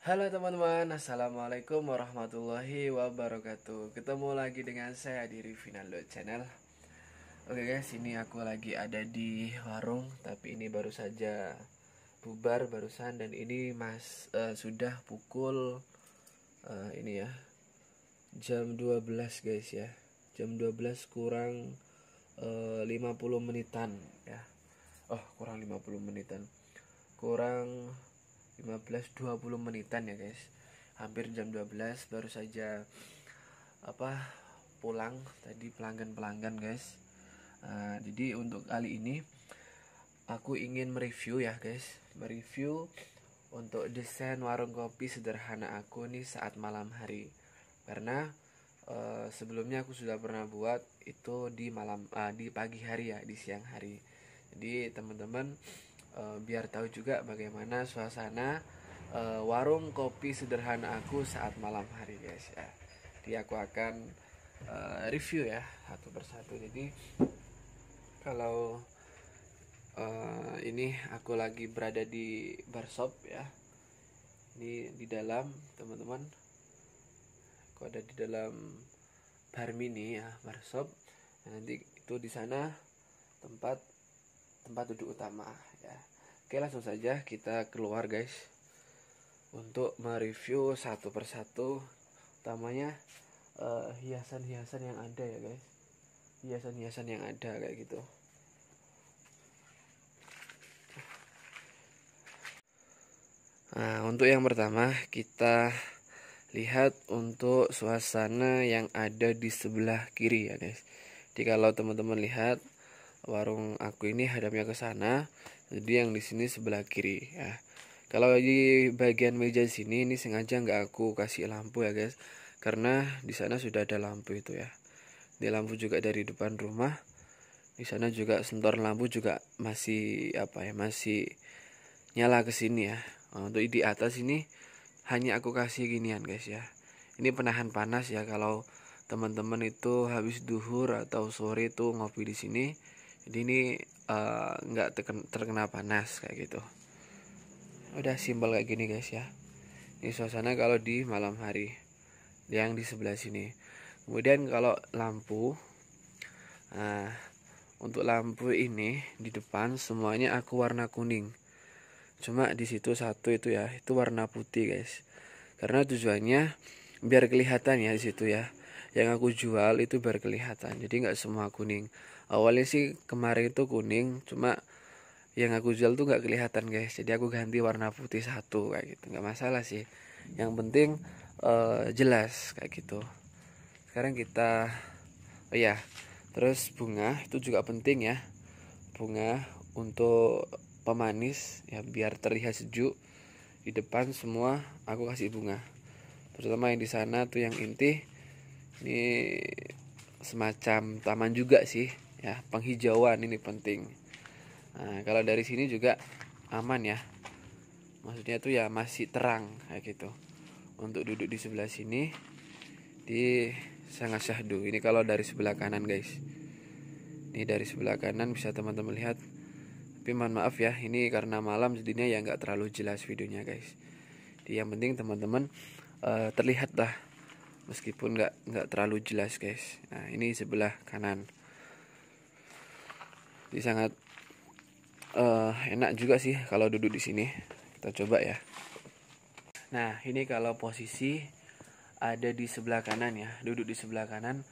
Halo teman-teman, Assalamualaikum warahmatullahi wabarakatuh Ketemu lagi dengan saya di Rivinaldo Channel Oke guys, ini aku lagi ada di warung Tapi ini baru saja bubar barusan Dan ini mas uh, sudah pukul uh, Ini ya Jam 12 guys ya Jam 12 kurang eh, uh, 50 menitan ya Oh kurang 50 menitan Kurang 15-20 menitan ya guys hampir jam 12 baru saja apa pulang tadi pelanggan-pelanggan guys uh, jadi untuk kali ini aku ingin mereview ya guys mereview untuk desain warung kopi sederhana aku nih saat malam hari karena uh, sebelumnya aku sudah pernah buat itu di malam uh, di pagi hari ya di siang hari jadi teman-teman e, biar tahu juga bagaimana suasana e, warung kopi sederhana aku saat malam hari guys ya. Jadi aku akan e, review ya satu persatu. Jadi kalau e, ini aku lagi berada di bar shop ya. Ini di dalam teman-teman. Aku ada di dalam bar mini ya, bar shop. Nah, nanti itu di sana tempat tempat duduk utama ya. Oke langsung saja kita keluar guys untuk mereview satu persatu utamanya eh, hiasan-hiasan uh, yang ada ya guys hiasan-hiasan yang ada kayak gitu nah untuk yang pertama kita lihat untuk suasana yang ada di sebelah kiri ya guys jadi kalau teman-teman lihat warung aku ini hadapnya ke sana jadi yang di sini sebelah kiri ya kalau di bagian meja sini ini sengaja nggak aku kasih lampu ya guys karena di sana sudah ada lampu itu ya di lampu juga dari depan rumah di sana juga sentor lampu juga masih apa ya masih nyala ke sini ya nah, untuk di atas ini hanya aku kasih ginian guys ya ini penahan panas ya kalau teman-teman itu habis duhur atau sore itu ngopi di sini jadi ini eh, nggak uh, terkena, terkena panas kayak gitu udah simbol kayak gini guys ya ini suasana kalau di malam hari yang di sebelah sini kemudian kalau lampu uh, untuk lampu ini di depan semuanya aku warna kuning cuma di situ satu itu ya itu warna putih guys karena tujuannya biar kelihatan ya di situ ya yang aku jual itu berkelihatan jadi nggak semua kuning awalnya sih kemarin itu kuning cuma yang aku jual tuh nggak kelihatan guys jadi aku ganti warna putih satu kayak gitu nggak masalah sih yang penting uh, jelas kayak gitu sekarang kita oh ya terus bunga itu juga penting ya bunga untuk pemanis ya biar terlihat sejuk di depan semua aku kasih bunga terutama yang di sana tuh yang inti ini semacam taman juga sih ya penghijauan ini penting nah, kalau dari sini juga aman ya maksudnya tuh ya masih terang kayak gitu untuk duduk di sebelah sini di sangat syahdu ini kalau dari sebelah kanan guys ini dari sebelah kanan bisa teman-teman lihat tapi mohon maaf ya ini karena malam jadinya ya nggak terlalu jelas videonya guys jadi yang penting teman-teman uh, eh, terlihat lah meskipun nggak nggak terlalu jelas guys nah ini sebelah kanan ini sangat uh, enak juga sih kalau duduk di sini kita coba ya nah ini kalau posisi ada di sebelah kanan ya duduk di sebelah kanan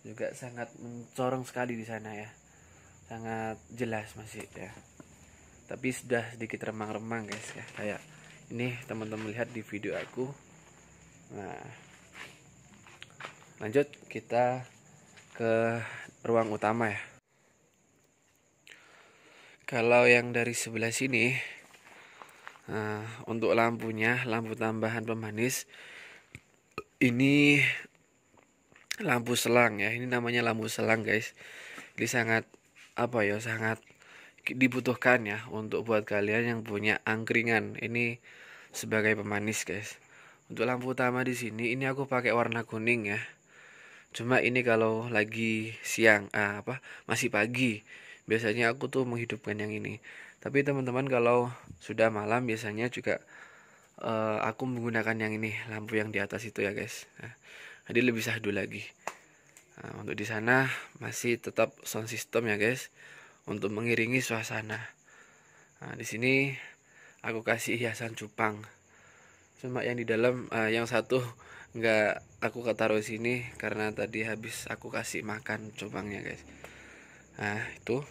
juga sangat mencorong sekali di sana ya sangat jelas masih ya tapi sudah sedikit remang-remang guys ya kayak ini teman-teman lihat di video aku nah lanjut kita ke ruang utama ya kalau yang dari sebelah sini uh, untuk lampunya lampu tambahan pemanis ini lampu selang ya ini namanya lampu selang guys ini sangat apa ya sangat dibutuhkan ya untuk buat kalian yang punya angkringan ini sebagai pemanis guys untuk lampu utama di sini ini aku pakai warna kuning ya cuma ini kalau lagi siang ah, apa masih pagi biasanya aku tuh menghidupkan yang ini tapi teman-teman kalau sudah malam biasanya juga uh, aku menggunakan yang ini lampu yang di atas itu ya guys nah, jadi lebih sahdu lagi nah, untuk di sana masih tetap sound system ya guys untuk mengiringi suasana nah, di sini aku kasih hiasan cupang cuma yang di dalam uh, yang satu nggak aku taruh sini karena tadi habis aku kasih makan cupangnya guys nah itu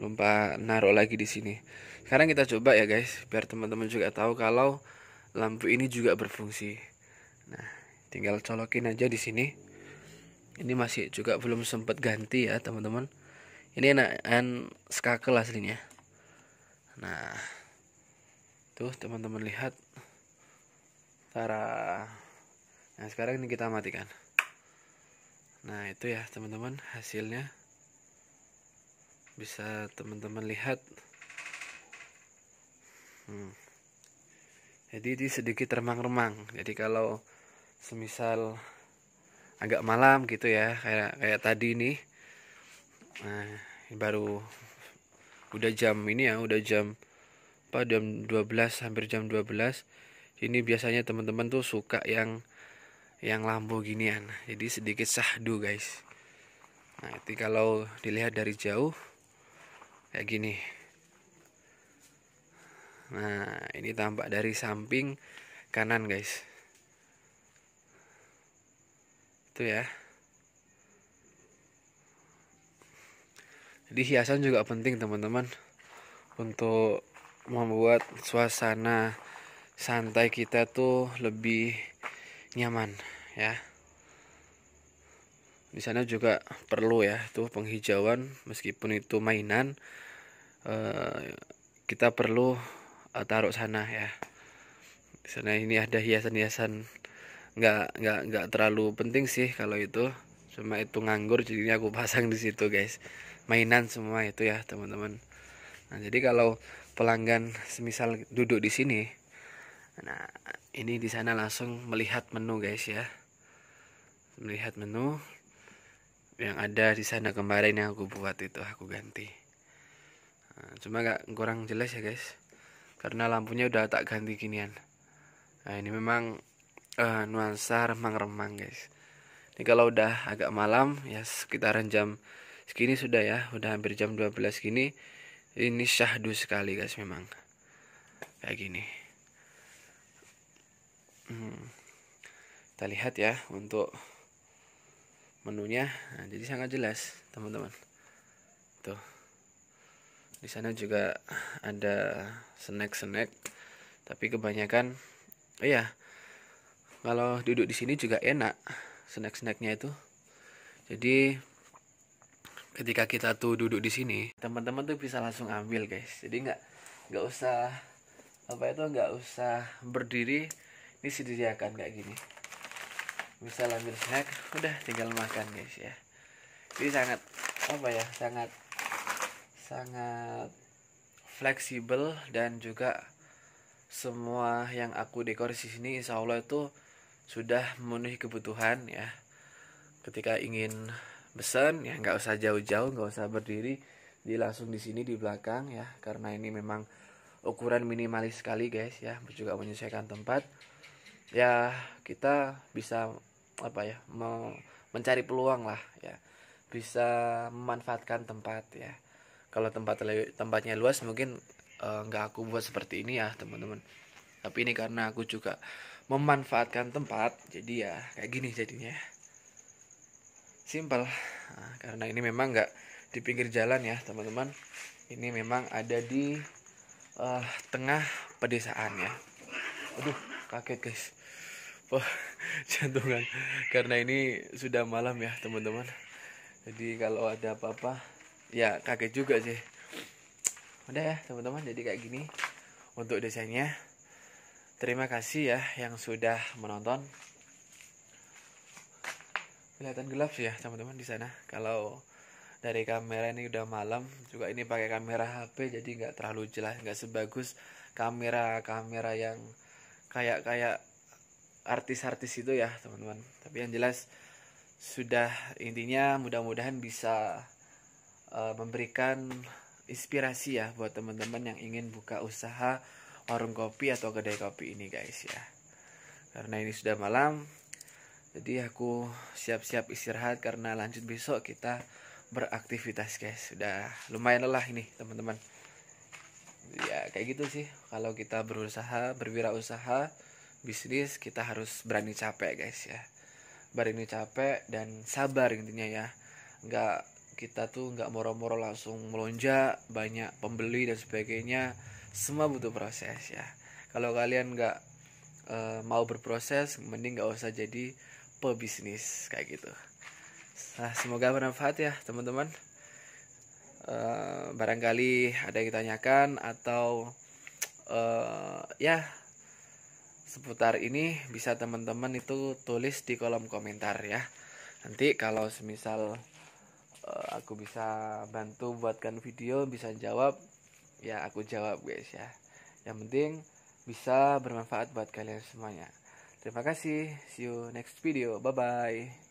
lupa naruh lagi di sini sekarang kita coba ya guys biar teman-teman juga tahu kalau lampu ini juga berfungsi nah tinggal colokin aja di sini ini masih juga belum sempat ganti ya teman-teman ini enak en skakel aslinya nah tuh teman-teman lihat Tara. Nah, sekarang ini kita matikan. Nah, itu ya teman-teman hasilnya. Bisa teman-teman lihat. Hmm. Jadi ini sedikit remang-remang. Jadi kalau semisal agak malam gitu ya, kayak kayak tadi ini. Nah, baru udah jam ini ya, udah jam apa jam 12 hampir jam 12 ini biasanya teman-teman tuh suka yang yang lampu ginian jadi sedikit sahdu guys nah itu kalau dilihat dari jauh kayak gini nah ini tampak dari samping kanan guys itu ya jadi hiasan juga penting teman-teman untuk membuat suasana santai kita tuh lebih nyaman ya di sana juga perlu ya tuh penghijauan meskipun itu mainan eh, kita perlu eh, taruh sana ya di sana ini ada hiasan-hiasan nggak nggak nggak terlalu penting sih kalau itu cuma itu nganggur jadinya aku pasang di situ guys mainan semua itu ya teman-teman nah jadi kalau pelanggan semisal duduk di sini Nah, ini di sana langsung melihat menu guys ya. Melihat menu yang ada di sana kemarin yang aku buat itu aku ganti. Nah, cuma gak kurang jelas ya guys. Karena lampunya udah tak ganti ginian. Nah, ini memang uh, nuansa remang-remang guys. Ini kalau udah agak malam ya sekitaran jam segini sudah ya, udah hampir jam 12 gini. Ini syahdu sekali guys memang. Kayak gini. Hmm. Kita lihat ya untuk menunya. Nah, jadi sangat jelas, teman-teman. Tuh. Di sana juga ada snack-snack, tapi kebanyakan oh iya. Kalau duduk di sini juga enak snack-snacknya itu. Jadi ketika kita tuh duduk di sini, teman-teman tuh bisa langsung ambil, guys. Jadi nggak nggak usah apa itu nggak usah berdiri ini sediakan kayak gini bisa ambil snack udah tinggal makan guys ya ini sangat apa ya sangat sangat fleksibel dan juga semua yang aku dekor di sini insya Allah itu sudah memenuhi kebutuhan ya ketika ingin pesan ya nggak usah jauh-jauh nggak usah berdiri di langsung di sini di belakang ya karena ini memang ukuran minimalis sekali guys ya juga menyesuaikan tempat ya kita bisa apa ya mencari peluang lah ya bisa memanfaatkan tempat ya kalau tempat tempatnya luas mungkin eh, nggak uh, aku buat seperti ini ya teman-teman tapi ini karena aku juga memanfaatkan tempat jadi ya kayak gini jadinya simple nah, karena ini memang nggak di pinggir jalan ya teman-teman ini memang ada di uh, tengah pedesaan ya aduh kaget guys jantungan karena ini sudah malam ya teman-teman jadi kalau ada apa-apa ya kaget juga sih udah ya teman-teman jadi kayak gini untuk desainnya terima kasih ya yang sudah menonton kelihatan gelap sih ya teman-teman di sana kalau dari kamera ini udah malam juga ini pakai kamera HP jadi nggak terlalu jelas nggak sebagus kamera kamera yang kayak kayak artis-artis itu ya teman-teman tapi yang jelas sudah intinya mudah-mudahan bisa uh, memberikan inspirasi ya buat teman-teman yang ingin buka usaha warung kopi atau kedai kopi ini guys ya karena ini sudah malam jadi aku siap-siap istirahat karena lanjut besok kita beraktivitas guys sudah lumayan lelah ini teman-teman ya kayak gitu sih kalau kita berusaha berwirausaha bisnis kita harus berani capek guys ya berani capek dan sabar intinya ya nggak kita tuh nggak moro-moro langsung melonjak banyak pembeli dan sebagainya semua butuh proses ya kalau kalian nggak e, mau berproses mending nggak usah jadi pebisnis kayak gitu nah semoga bermanfaat ya teman-teman e, barangkali ada yang ditanyakan atau e, ya seputar ini bisa teman-teman itu tulis di kolom komentar ya. Nanti kalau semisal eh, aku bisa bantu buatkan video, bisa jawab, ya aku jawab guys ya. Yang penting bisa bermanfaat buat kalian semuanya. Terima kasih. See you next video. Bye bye.